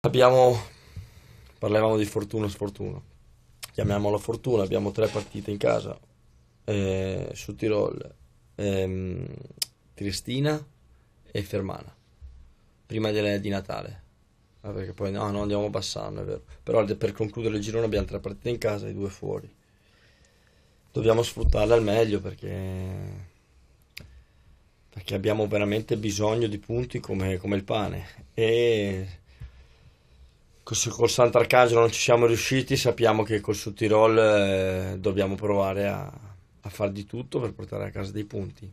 Abbiamo, parlavamo di fortuna e sfortuna, chiamiamola fortuna, abbiamo tre partite in casa, eh, su Tirol, ehm, Triestina e Fermana, prima delle, di Natale, ah, perché poi no, no, andiamo a Bassano, è vero, però per concludere il girone abbiamo tre partite in casa e due fuori, dobbiamo sfruttarle al meglio perché, perché abbiamo veramente bisogno di punti come, come il pane e col Sant'Arcangelo non ci siamo riusciti, sappiamo che col Sud Tirol eh, dobbiamo provare a, a far di tutto per portare a casa dei punti.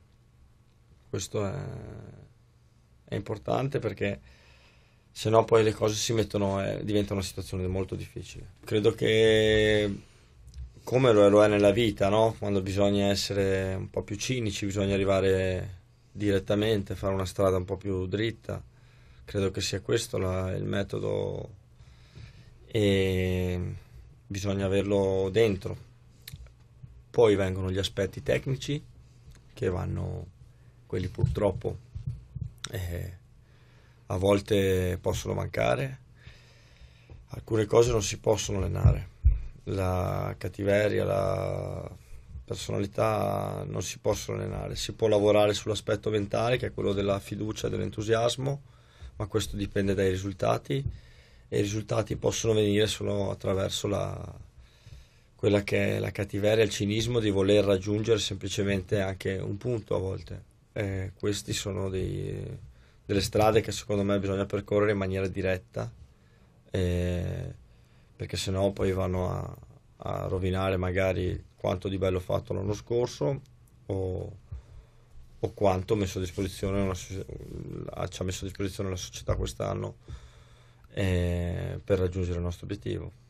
Questo è, è importante perché se no poi le cose si mettono, eh, diventa una situazione molto difficile. Credo che come lo è nella vita, no? quando bisogna essere un po' più cinici, bisogna arrivare direttamente, fare una strada un po' più dritta. Credo che sia questo la, il metodo e bisogna averlo dentro. Poi vengono gli aspetti tecnici che vanno, quelli purtroppo eh, a volte possono mancare, alcune cose non si possono allenare, la cattiveria, la personalità non si possono allenare, si può lavorare sull'aspetto mentale che è quello della fiducia, e dell'entusiasmo, ma questo dipende dai risultati e i risultati possono venire solo attraverso la, quella che è la cattiveria, il cinismo di voler raggiungere semplicemente anche un punto a volte. Eh, queste sono dei, delle strade che secondo me bisogna percorrere in maniera diretta, eh, perché sennò poi vanno a, a rovinare magari quanto di bello fatto l'anno scorso o, o quanto messo a disposizione una, ci ha messo a disposizione la società quest'anno eh, per raggiungere il nostro obiettivo.